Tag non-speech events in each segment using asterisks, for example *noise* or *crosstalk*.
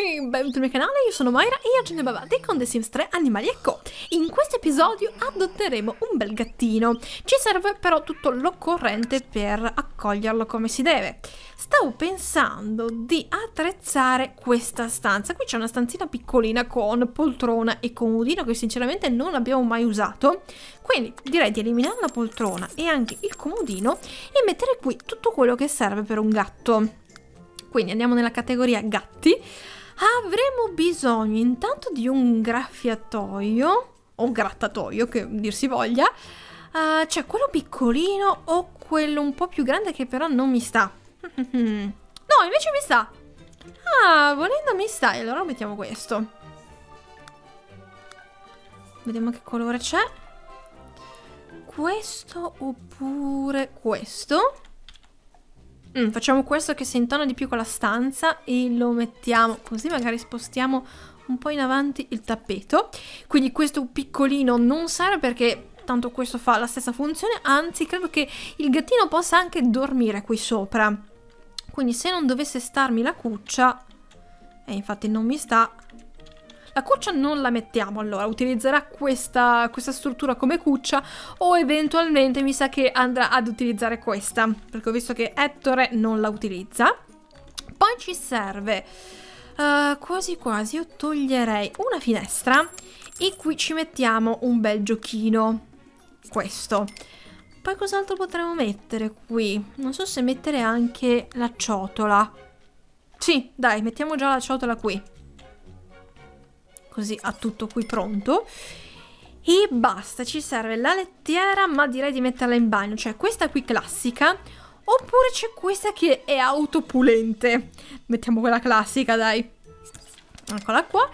amici, benvenuti al mio canale, io sono Moira e oggi andiamo avanti con The Sims 3 Animali e Co. In questo episodio adotteremo un bel gattino, ci serve però tutto l'occorrente per accoglierlo come si deve. Stavo pensando di attrezzare questa stanza, qui c'è una stanzina piccolina con poltrona e comodino che sinceramente non abbiamo mai usato, quindi direi di eliminare la poltrona e anche il comodino e mettere qui tutto quello che serve per un gatto quindi andiamo nella categoria gatti avremo bisogno intanto di un graffiatoio o grattatoio che dir si voglia uh, cioè quello piccolino o quello un po' più grande che però non mi sta *laughs* no invece mi sta ah volendo mi sta e allora mettiamo questo vediamo che colore c'è questo oppure questo Mm, facciamo questo che si intona di più con la stanza e lo mettiamo così magari spostiamo un po' in avanti il tappeto. Quindi questo piccolino non serve perché tanto questo fa la stessa funzione, anzi credo che il gattino possa anche dormire qui sopra. Quindi se non dovesse starmi la cuccia, e infatti non mi sta, la cuccia non la mettiamo allora, utilizzerà questa, questa struttura come cuccia o eventualmente mi sa che andrà ad utilizzare questa, perché ho visto che Ettore non la utilizza. Poi ci serve, uh, quasi quasi, io toglierei una finestra e qui ci mettiamo un bel giochino, questo. Poi cos'altro potremmo mettere qui? Non so se mettere anche la ciotola. Sì, dai, mettiamo già la ciotola qui così ha tutto qui pronto. E basta, ci serve la lettiera, ma direi di metterla in bagno, cioè questa qui classica, oppure c'è questa che è autopulente. Mettiamo quella classica, dai. Eccola qua.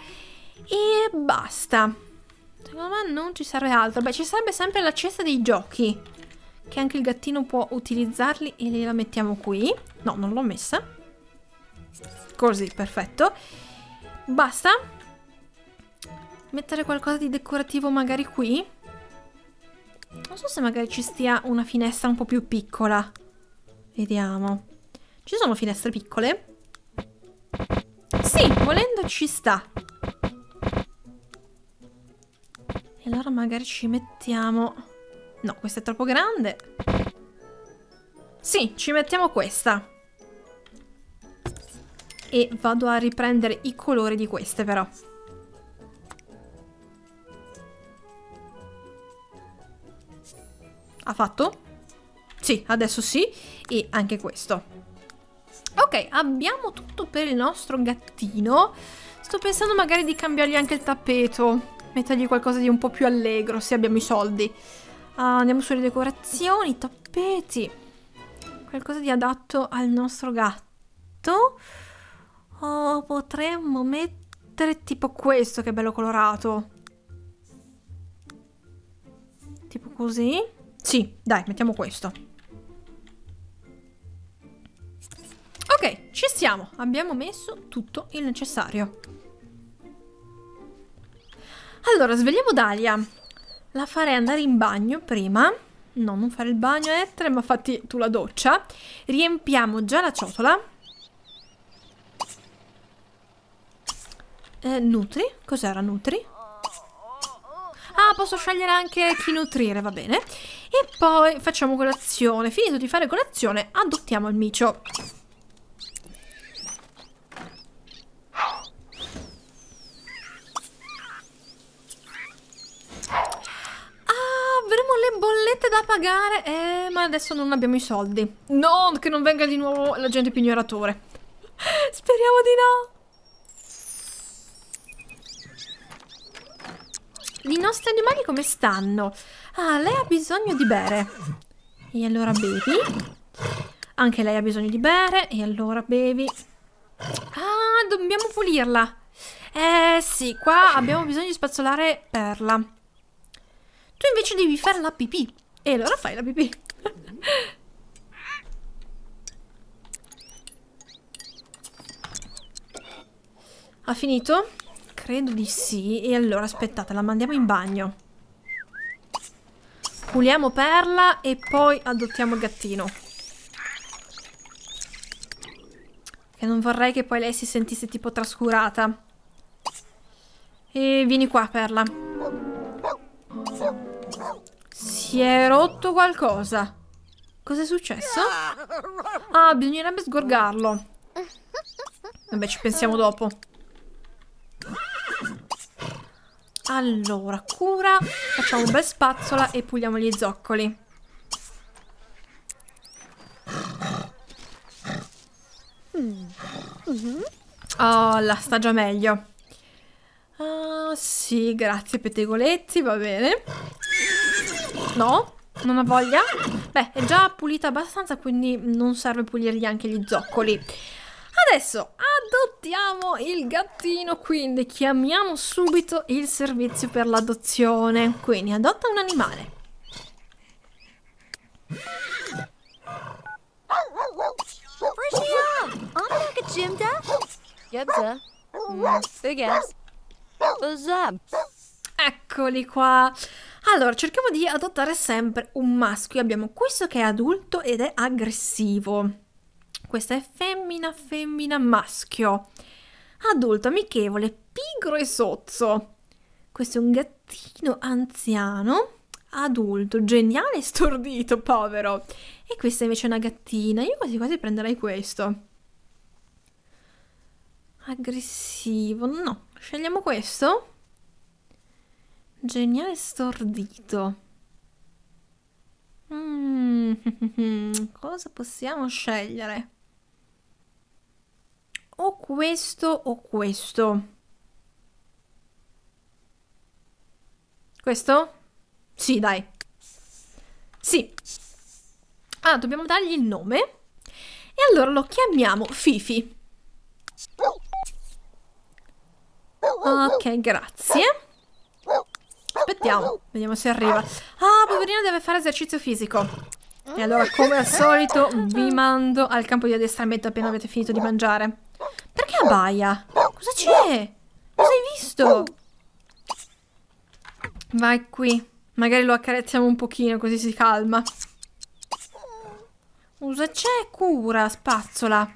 E basta. Secondo me non ci serve altro. Beh, ci serve sempre la cesta dei giochi, che anche il gattino può utilizzarli e la mettiamo qui. No, non l'ho messa. Così, perfetto. Basta mettere qualcosa di decorativo magari qui. Non so se magari ci stia una finestra un po' più piccola. Vediamo. Ci sono finestre piccole? Sì, volendo ci sta. E allora magari ci mettiamo... No, questa è troppo grande. Sì, ci mettiamo questa. E vado a riprendere i colori di queste però. Ha fatto? Sì, adesso sì. E anche questo. Ok, abbiamo tutto per il nostro gattino. Sto pensando magari di cambiargli anche il tappeto. Mettergli qualcosa di un po' più allegro, se abbiamo i soldi. Uh, andiamo sulle decorazioni, tappeti. Qualcosa di adatto al nostro gatto. Oh, potremmo mettere tipo questo, che bello colorato. Tipo così. Sì, dai, mettiamo questo. Ok, ci siamo. Abbiamo messo tutto il necessario. Allora, svegliamo Dalia. La farei andare in bagno prima. No, non fare il bagno, Etre, eh, ma fatti tu la doccia. Riempiamo già la ciotola. Eh, nutri? Cos'era nutri? Ah, posso scegliere anche chi nutrire, va bene. E poi facciamo colazione. Finito di fare colazione, adottiamo il micio. da pagare, eh, ma adesso non abbiamo i soldi. No, che non venga di nuovo l'agente pignoratore. *laughs* Speriamo di no. I nostri animali come stanno? Ah, lei ha bisogno di bere. E allora bevi. Anche lei ha bisogno di bere. E allora bevi. Ah, dobbiamo pulirla. Eh sì, qua abbiamo bisogno di spazzolare perla. Tu invece devi fare la pipì. E allora fai la pipì. ha finito? Credo di sì. E allora aspettate, la mandiamo in bagno. Puliamo Perla e poi adottiamo il gattino. Che non vorrei che poi lei si sentisse tipo trascurata. E vieni qua, Perla. Si è rotto qualcosa. Cos'è successo? Ah, bisognerebbe sgorgarlo. Vabbè, ci pensiamo dopo. Allora, cura, facciamo un bel spazzola e puliamo gli zoccoli. Oh, la sta già meglio. Uh, sì, grazie pettegolezzi, va bene. No, non ha voglia? Beh, è già pulita abbastanza, quindi non serve pulirgli anche gli zoccoli. Adesso adottiamo il gattino, quindi chiamiamo subito il servizio per l'adozione. Quindi adotta un animale. Eccoli qua. Allora, cerchiamo di adottare sempre un maschio. Abbiamo questo che è adulto ed è aggressivo. Questa è femmina, femmina, maschio. Adulto, amichevole, pigro e sozzo. Questo è un gattino anziano, adulto, geniale e stordito, povero. E questa invece è una gattina. Io quasi quasi prenderei questo. Aggressivo, no. Scegliamo questo. Geniale e stordito. Mm, *laughs* cosa possiamo scegliere? o questo o questo. Questo? Sì, dai. Sì. Ah, dobbiamo dargli il nome. E allora lo chiamiamo Fifi. Ok, grazie. Aspettiamo, vediamo se arriva. Ah, poverino deve fare esercizio fisico. E allora, come al solito, vi mando al campo di addestramento appena avete finito di mangiare. Perché abbaia? Cosa c'è? Cosa hai visto? Vai qui. Magari lo accarezziamo un pochino così si calma. Cosa c'è cura, spazzola.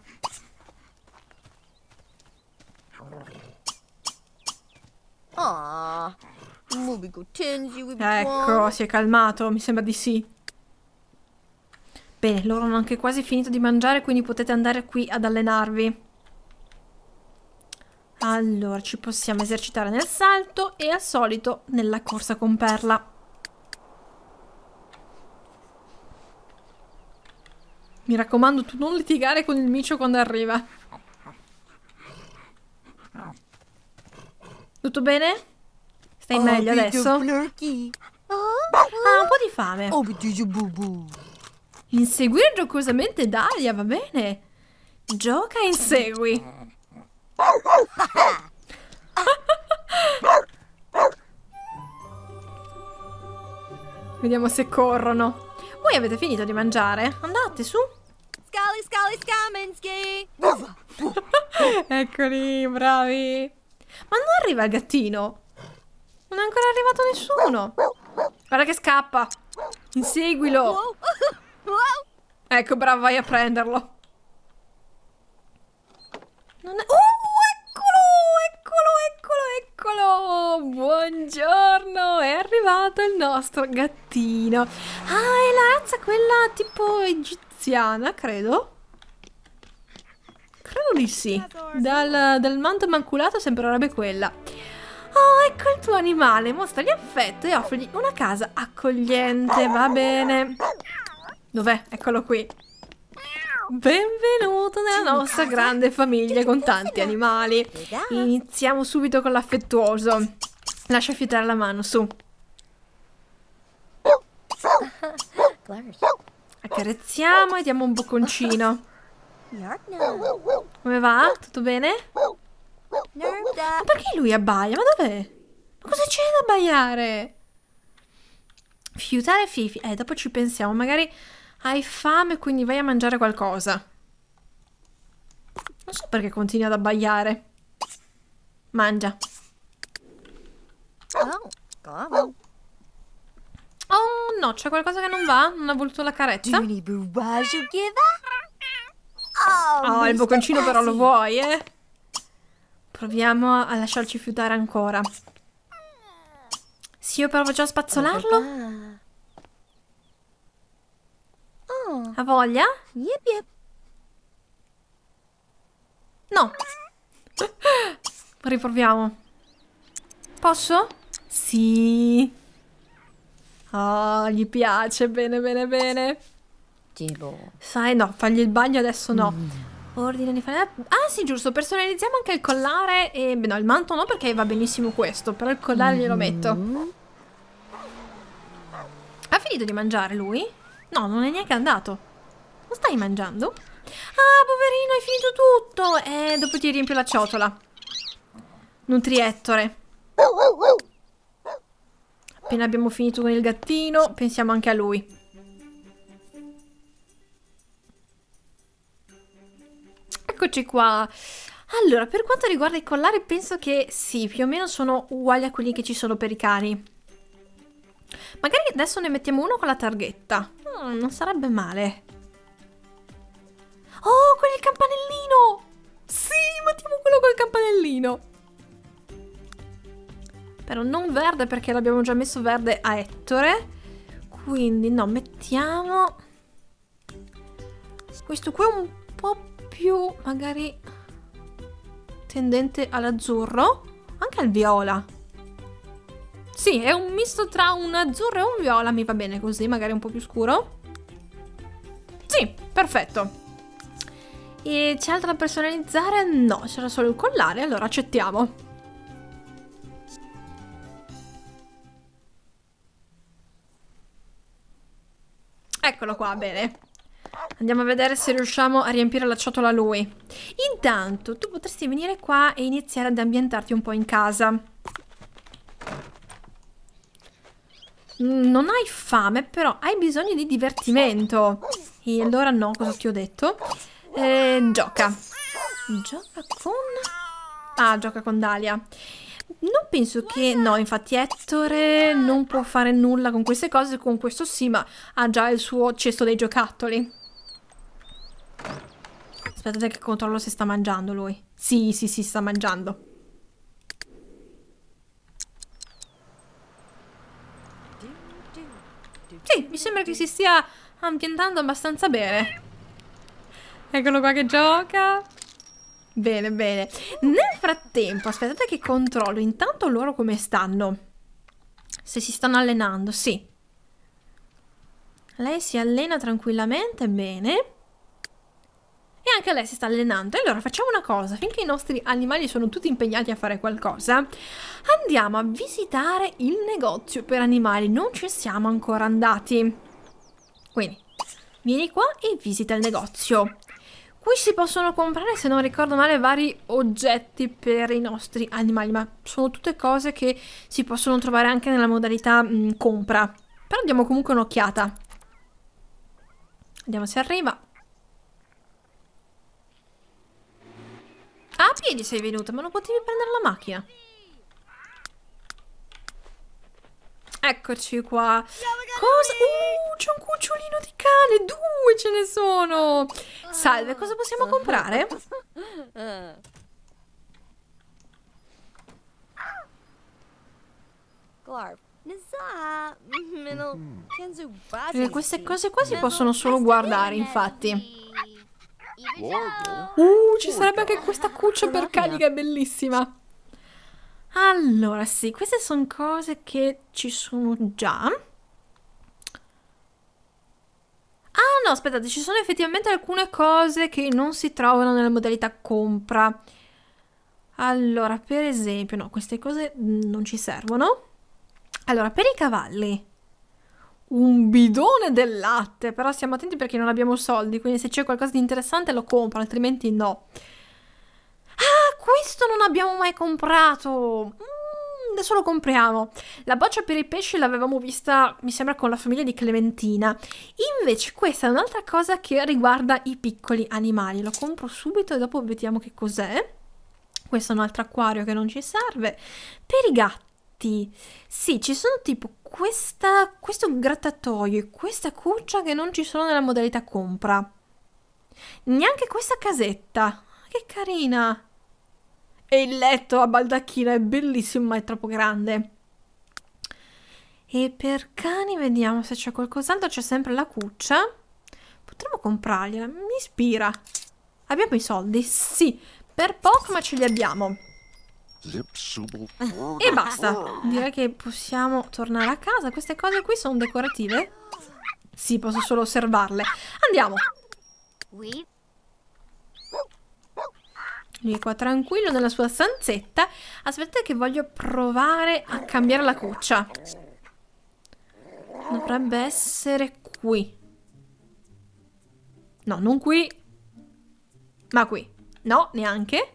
Ah, ecco, si è calmato, mi sembra di sì. Bene, loro hanno anche quasi finito di mangiare, quindi potete andare qui ad allenarvi. Allora, ci possiamo esercitare nel salto e al solito nella corsa con perla. Mi raccomando, tu non litigare con il micio quando arriva. Tutto bene? Stai oh, meglio adesso? Flirty. Oh, ah, un po' di fame. Oh, Inseguire giocosamente Dalia, va bene. Gioca e insegui. *laughs* Vediamo se corrono. Voi avete finito di mangiare? Andate su. Scali, scali, scaminski. *laughs* Eccoli, bravi. Ma non arriva il gattino. Non è ancora arrivato nessuno. Guarda che scappa. Inseguilo. Ecco, brava, vai a prenderlo. Non è... Oh! nostro gattino. Ah, è la razza quella tipo egiziana, credo. Credo di sì. Dal, dal manto manculato sembrerebbe quella. Oh, ecco il tuo animale. Mostragli affetto e offrigli una casa accogliente. Va bene. Dov'è? Eccolo qui. Benvenuto nella nostra grande famiglia con tanti animali. Iniziamo subito con l'affettuoso. Lascia fiutare la mano, su. Accarezziamo e diamo un bocconcino. Come va? Tutto bene? Ma perché lui abbaia? Ma dov'è? Ma cosa c'è da abbaiare? Fiutare Fifi. Eh, dopo ci pensiamo. Magari hai fame, quindi vai a mangiare qualcosa. Non so perché continui ad abbaiare. Mangia. C'è qualcosa che non va? Non ha voluto la carezza? Oh, ah, il bocconcino però lo vuoi, eh? Proviamo a lasciarci fiutare ancora. Sì, io provo già a spazzolarlo. Oh. Ha voglia? No. *gasps* Riproviamo. Posso? Sì. Oh, gli piace, bene, bene, bene. Sai, no, fagli il bagno adesso no. Mm. Ordine di fare... Ah sì, giusto, personalizziamo anche il collare e... Beh, no, il manto no perché va benissimo questo, però il collare mm. glielo metto. Mm. Ha finito di mangiare lui? No, non è neanche andato. Non stai mangiando? Ah, poverino, hai finito tutto! Eh, dopo ti riempio la ciotola. Nutriettore. Appena abbiamo finito con il gattino, pensiamo anche a lui. Eccoci qua. Allora, per quanto riguarda i collari, penso che sì, più o meno sono uguali a quelli che ci sono per i cani. Magari adesso ne mettiamo uno con la targhetta. Mm, non sarebbe male. Oh, con il campanellino! Sì, mettiamo quello col campanellino! Però non verde perché l'abbiamo già messo verde a Ettore. Quindi no, mettiamo... Questo qui è un po' più magari tendente all'azzurro. Anche al viola. Sì, è un misto tra un azzurro e un viola. Mi va bene così, magari un po' più scuro. Sì, perfetto. E c'è altro da personalizzare? No, c'era solo il collare, allora accettiamo. Eccolo qua, bene. Andiamo a vedere se riusciamo a riempire la ciotola lui. Intanto, tu potresti venire qua e iniziare ad ambientarti un po' in casa. Non hai fame, però hai bisogno di divertimento. E allora no, cosa ti ho detto? Eh, gioca. Gioca con... Ah, gioca con Dalia. Non penso che... No, infatti Ettore non può fare nulla con queste cose, con questo sì, ma ha già il suo cesto dei giocattoli. Aspettate che controllo se sta mangiando lui. Sì, sì, sì, sta mangiando. Sì, mi sembra che si stia ambientando abbastanza bene. Eccolo qua che gioca. Bene, bene. Nel frattempo, aspettate che controllo intanto loro come stanno. Se si stanno allenando, sì. Lei si allena tranquillamente, bene. E anche lei si sta allenando. allora facciamo una cosa, finché i nostri animali sono tutti impegnati a fare qualcosa, andiamo a visitare il negozio per animali. Non ci siamo ancora andati. Quindi, vieni qua e visita il negozio. Qui si possono comprare, se non ricordo male, vari oggetti per i nostri animali, ma sono tutte cose che si possono trovare anche nella modalità mh, compra. Però diamo comunque un'occhiata. Vediamo se arriva. A ah, piedi sei venuta, ma non potevi prendere la macchina. Eccoci qua. Cosa? Uh, c'è un cucciolino di cane. Due ce ne sono. Salve, ah. cosa possiamo comprare? *laughs* Mm-hmm. Perché queste cose qua si possono solo guardare, infatti. Uh, ci sarebbe anche questa cuccia per cani che è bellissima. Allora, sì, queste sono cose che ci sono già. Ah no, aspettate, ci sono effettivamente alcune cose che non si trovano nella modalità compra. Allora, per esempio, no, queste cose non ci servono. Allora, per i cavalli, un bidone del latte, però stiamo attenti perché non abbiamo soldi, quindi se c'è qualcosa di interessante lo compro, altrimenti no questo non abbiamo mai comprato. adesso mm, lo compriamo. La boccia per i pesci l'avevamo vista, mi sembra, con la famiglia di Clementina. Invece questa è un'altra cosa che riguarda i piccoli animali. Lo compro subito e dopo vediamo che cos'è. Questo è un altro acquario che non ci serve. Per i gatti. Sì, ci sono tipo questa, questo grattatoio e questa cuccia che non ci sono nella modalità compra. Neanche questa casetta. Che carina! e il letto a baldacchino è bellissimo ma è troppo grande. E per cani vediamo se c'è qualcos'altro, c'è sempre la cuccia. Potremmo comprargliela, mi ispira. Abbiamo i soldi? Sì, per poco ma ce li abbiamo. Eh, e basta, direi che possiamo tornare a casa. Queste cose qui sono decorative? Sì, posso solo osservarle. Andiamo. Lui è qua tranquillo nella sua stanzetta. Aspetta che voglio provare a cambiare la cuccia. Dovrebbe essere qui. No, non qui. Ma qui. No, neanche.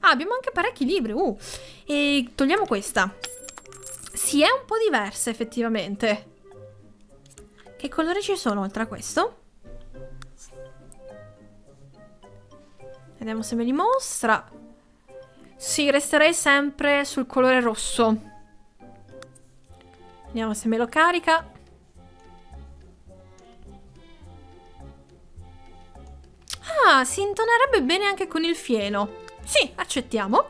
Ah, abbiamo anche parecchi libri. Uh. E togliamo questa. Si è un po' diversa effettivamente. Che colori ci sono oltre a questo? Vediamo se me li mostra. Sì, resterei sempre sul colore rosso. Vediamo se me lo carica. Ah, si intonerebbe bene anche con il fieno. Sì, accettiamo.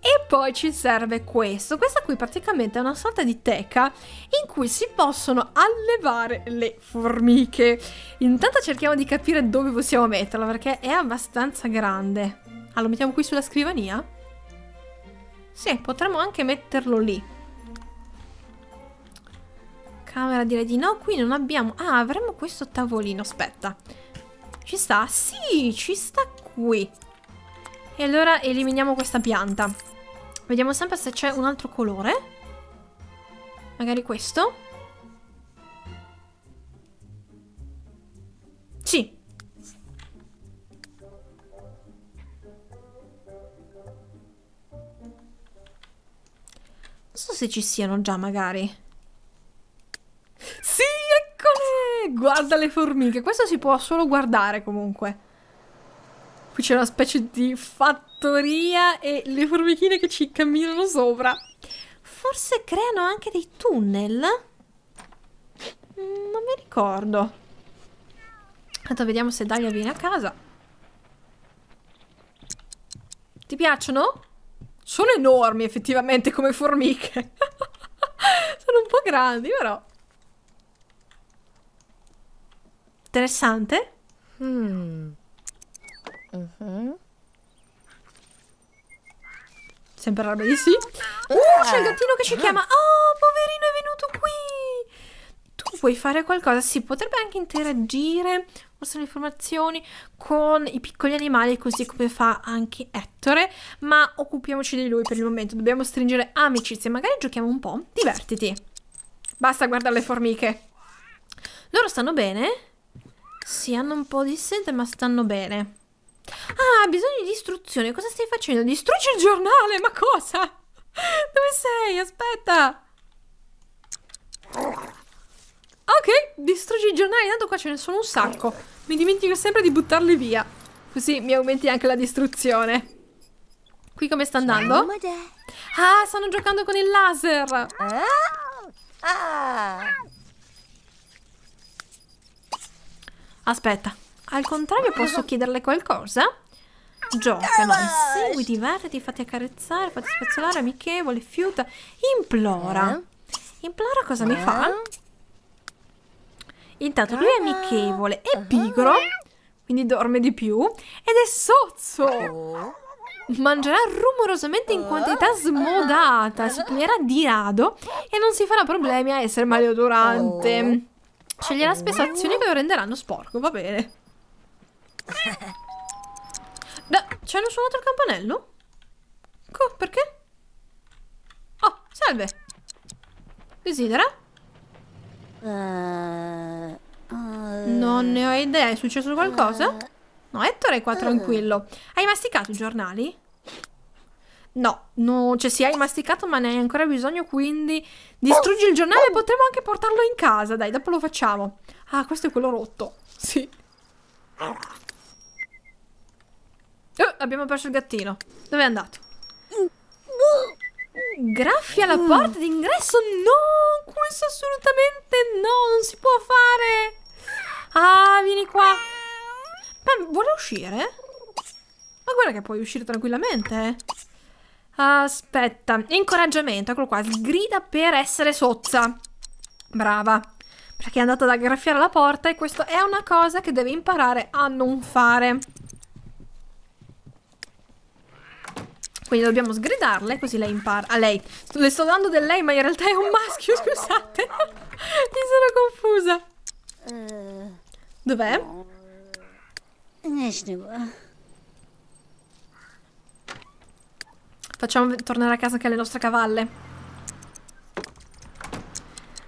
E poi ci serve questo. Questa qui praticamente è una sorta di teca in cui si possono allevare le formiche. Intanto cerchiamo di capire dove possiamo metterla perché è abbastanza grande. Ah, lo mettiamo qui sulla scrivania? Sì, potremmo anche metterlo lì. Camera direi di no, qui non abbiamo... Ah, avremo questo tavolino, aspetta. Ci sta? Sì, ci sta qui. E allora eliminiamo questa pianta. Vediamo sempre se c'è un altro colore. Magari questo. Sì. Non so se ci siano già magari. Sì, eccole! Guarda le formiche. Questo si può solo guardare comunque. Qui c'è una specie di fattoria e le formichine che ci camminano sopra. Forse creano anche dei tunnel? Non mi ricordo. Tanto vediamo se Dalia viene a casa. Ti piacciono? Sono enormi effettivamente come formiche. *laughs* Sono un po' grandi però. Interessante. Hmm. Mm -hmm. Sempre roba di sì. Uh, c'è il eh. gattino che ci ah. chiama. Oh, poverino, è venuto qui. Tu vuoi fare qualcosa? Si potrebbe anche interagire, mostrare informazioni con i piccoli animali, così come fa anche Ettore. Ma occupiamoci di lui per il momento. Dobbiamo stringere amicizie. Magari giochiamo un po'. Divertiti. Basta guardare le formiche. Loro stanno bene? Sì, hanno un po' di sete, ma stanno bene. Ah, bisogno di istruzione. Cosa stai facendo? Distruggi il giornale, ma cosa? Dove sei? Aspetta. Ok, distruggi i giornali, tanto qua ce ne sono un sacco. Mi dimentico sempre di buttarli via. Così mi aumenti anche la distruzione. Qui come sta andando? Ah, stanno giocando con il laser. Ah. Ah. Aspetta. Al contrario, posso chiederle qualcosa? Gioca, non insegui, divertiti, fatti accarezzare, fatti spazzolare, amichevole, fiuta. Implora. Eh? Implora cosa mi eh? fa? Intanto lui è ah. amichevole è uh-huh. pigro, quindi dorme di più, ed è sozzo. Oh. Mangerà rumorosamente in quantità uh-huh. smodata, si pignerà di rado e non si farà problemi a essere maleodorante. Oh. Sceglierà spesso azioni che lo renderanno sporco, va bene. *laughs* Da, ci hanno suonato il campanello? Co, perché? Oh, salve. Desidera? Uh, uh, non ne ho idea, è successo qualcosa? Eh. No, Ettore è qua tranquillo. Hai masticato i giornali? No, no, cioè sì, hai masticato ma ne hai ancora bisogno, quindi distruggi il giornale e potremmo anche portarlo in casa. Dai, dopo lo facciamo. Ah, questo è quello rotto. Sì. Oh, abbiamo perso il gattino. Dove è andato? Graffia la porta d'ingresso? No, questo assolutamente no, non si può fare. Ah, vieni qua. Ma vuole uscire? Ma guarda che puoi uscire tranquillamente. Eh. Aspetta, incoraggiamento, eccolo qua. Grida per essere sozza. Brava. Perché è andata ad aggraffiare la porta e questa è una cosa che deve imparare a non fare. Quindi dobbiamo sgridarle così lei impara. A ah, lei. Le sto dando del lei, ma in realtà è un maschio, *laughs* scusate. Mi sono confusa. Dov'è? Facciamo tornare a casa anche le nostre cavalle.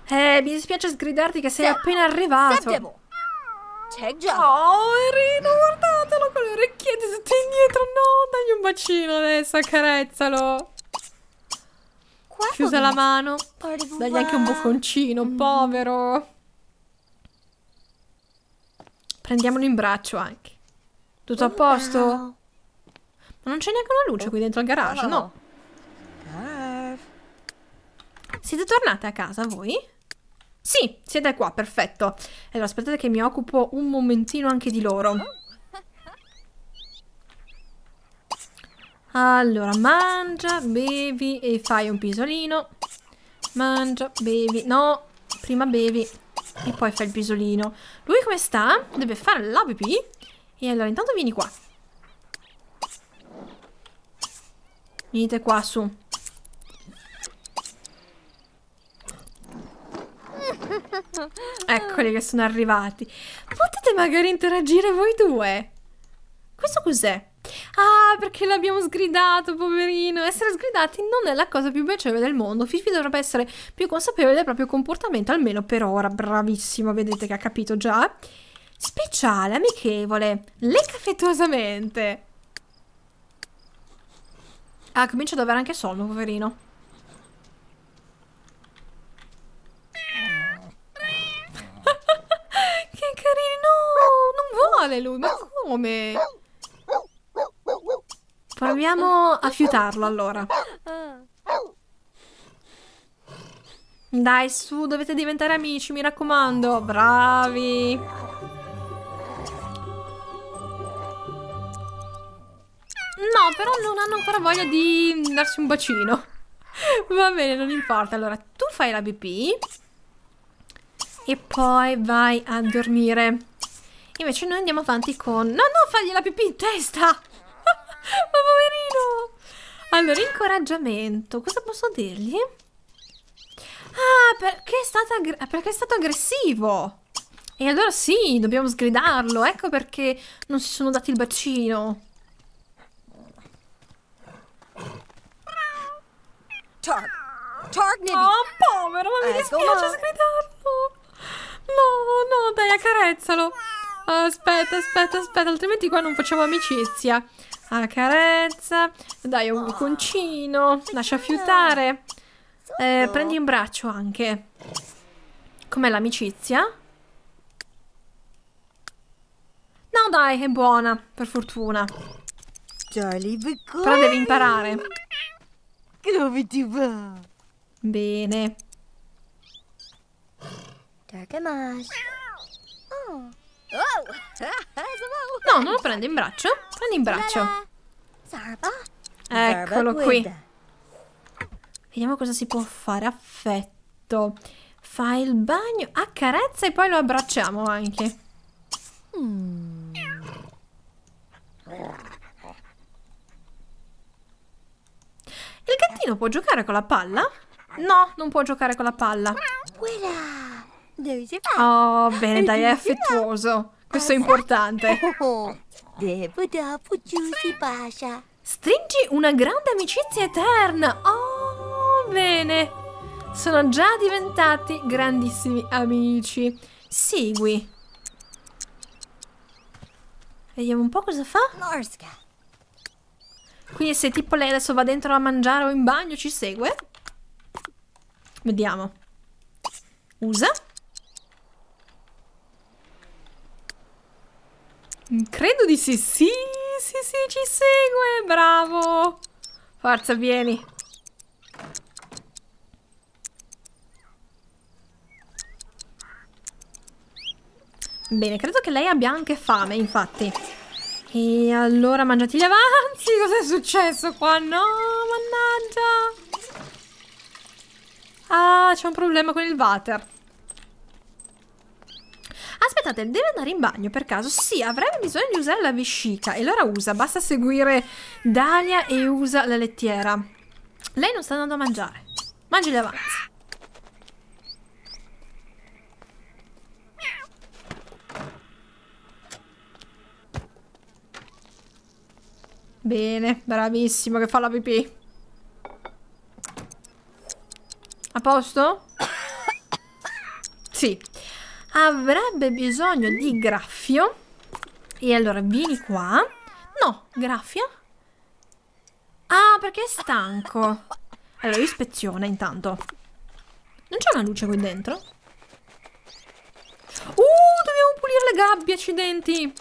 Eh, mi dispiace sgridarti che sei appena arrivato. C'è già. Poverino, guardatelo con le orecchiette tutte indietro. No, dagli un bacino adesso, accarezzalo. Chiusa la mano. Dagli anche un bocconcino, mm. povero. Prendiamolo in braccio anche. Tutto a oh, posto? Ma non c'è neanche una luce qui dentro al garage, no? Eh. Siete tornate a casa voi? Sì, siete qua, perfetto. Allora, aspettate che mi occupo un momentino anche di loro. Allora, mangia, bevi e fai un pisolino. Mangia, bevi. No, prima bevi e poi fai il pisolino. Lui come sta? Deve fare la pipì. E allora, intanto vieni qua. Venite qua, su. *laughs* Eccoli che sono arrivati. Potete magari interagire voi due? Questo cos'è? Ah, perché l'abbiamo sgridato, poverino. Essere sgridati non è la cosa più piacevole del mondo. Fifi dovrebbe essere più consapevole del proprio comportamento, almeno per ora. Bravissimo, vedete che ha capito già. Speciale, amichevole, lecca affettuosamente. Ah, comincia ad avere anche sonno, poverino. vuole lui? Ma come? Proviamo a fiutarlo allora. Dai, su, dovete diventare amici, mi raccomando. Bravi. No, però non hanno ancora voglia di darsi un bacino. Va bene, non importa. Allora, tu fai la BP. E poi vai a dormire. Invece noi andiamo avanti con... No, no, fagli la pipì in testa! *laughs* Ma poverino! Allora, incoraggiamento. Cosa posso dirgli? Ah, perché è, eh, perché è stato aggressivo! E allora sì, dobbiamo sgridarlo. Ecco perché non si sono dati il bacino. Targ. Targ oh, povero, ma mi dispiace sgridarlo. No, no, dai, accarezzalo. Aspetta, aspetta, aspetta, altrimenti qua non facciamo amicizia. Ah, carezza. Dai, un biconcino. Lascia fiutare. Eh, prendi in braccio anche. Com'è l'amicizia? No, dai, è buona, per fortuna. Però devi imparare. Dove ti va? Bene. Takamash. Oh. Oh! *laughs* No, non lo prendo in braccio. Prendi in braccio. Eccolo qui. Vediamo cosa si può fare. Affetto. Fa il bagno. Accarezza e poi lo abbracciamo anche. Il gattino può giocare con la palla? No, non può giocare con la palla. Quella. Ah". Oh, bene, dai, è ah". affettuoso. Questo è ah, importante. *laughs* Stringi una grande amicizia eterna. Oh, bene. Sono già diventati grandissimi amici. Segui. Vediamo un po' cosa fa. Quindi se tipo lei adesso va dentro a mangiare o in bagno ci segue. Vediamo. Usa. Credo di sì, sì, sì, sì, ci segue, bravo. Forza, vieni. Bene, credo che lei abbia anche fame, infatti. E allora mangiati gli avanzi, *laughs* cos'è successo qua? No, mannaggia. Ah, c'è un problema con il water. Scusate, deve andare in bagno per caso? Sì, avrebbe bisogno di usare la vescica. E allora usa, basta seguire Dalia e usa la lettiera. Lei non sta andando a mangiare. Mangi le avanzi. Bene, bravissimo che fa la pipì. A posto? Sì avrebbe bisogno di graffio e allora vieni qua no graffio ah perché è stanco allora ispezione intanto non c'è una luce qui dentro? uh dobbiamo pulire le gabbie accidenti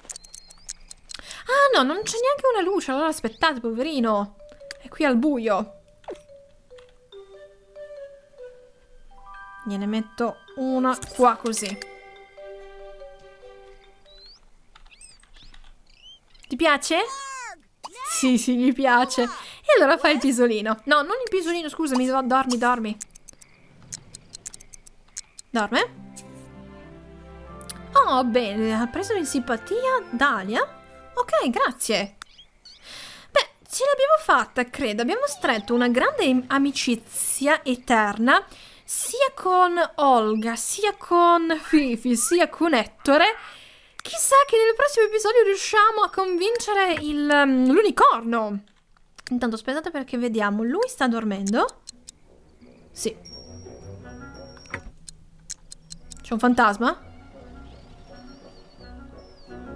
ah no non c'è neanche una luce allora aspettate poverino è qui al buio gliene metto una qua così piace? Sì, sì, gli piace. E allora fai il pisolino. No, non il pisolino, scusami, dormi, dormi. Dorme? Oh, bene, ha preso in simpatia Dalia? Ok, grazie. Beh, ce l'abbiamo fatta, credo. Abbiamo stretto una grande amicizia eterna sia con Olga, sia con Fifi, sia con Ettore chissà che nel prossimo episodio riusciamo a convincere mm, l'unicorno. Intanto aspettate perché vediamo. Lui sta dormendo? Sì. C'è un fantasma?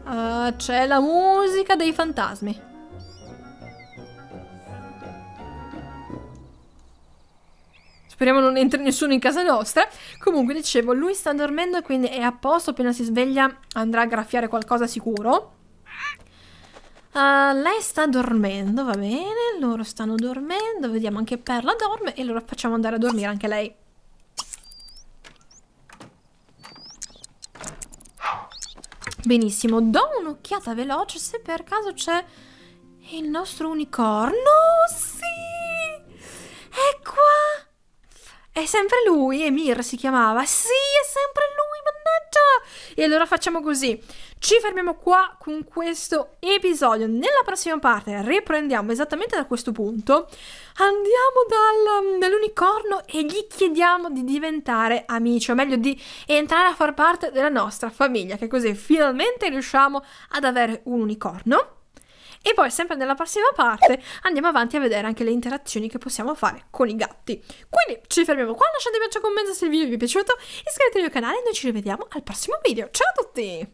Uh, C'è la musica dei fantasmi. Speriamo non entri nessuno in casa nostra. Comunque, dicevo, lui sta dormendo e quindi è a posto. Appena si sveglia andrà a graffiare qualcosa sicuro. Uh, lei sta dormendo, va bene, loro stanno dormendo, vediamo anche Perla dorme e allora facciamo andare a dormire anche lei. Benissimo, do un'occhiata veloce se per caso c'è il nostro unicorno. Sì, È sempre lui, Emir si chiamava. Sì, è sempre lui, mannaggia! E allora facciamo così. Ci fermiamo qua con questo episodio. Nella prossima parte riprendiamo esattamente da questo punto. Andiamo dal, dall'unicorno e gli chiediamo di diventare amici, o meglio di entrare a far parte della nostra famiglia, che così finalmente riusciamo ad avere un unicorno. E poi sempre nella prossima parte andiamo avanti a vedere anche le interazioni che possiamo fare con i gatti. Quindi ci fermiamo qua, lasciate un piacere commento se il video vi è piaciuto, iscrivetevi al canale e noi ci rivediamo al prossimo video. Ciao a tutti!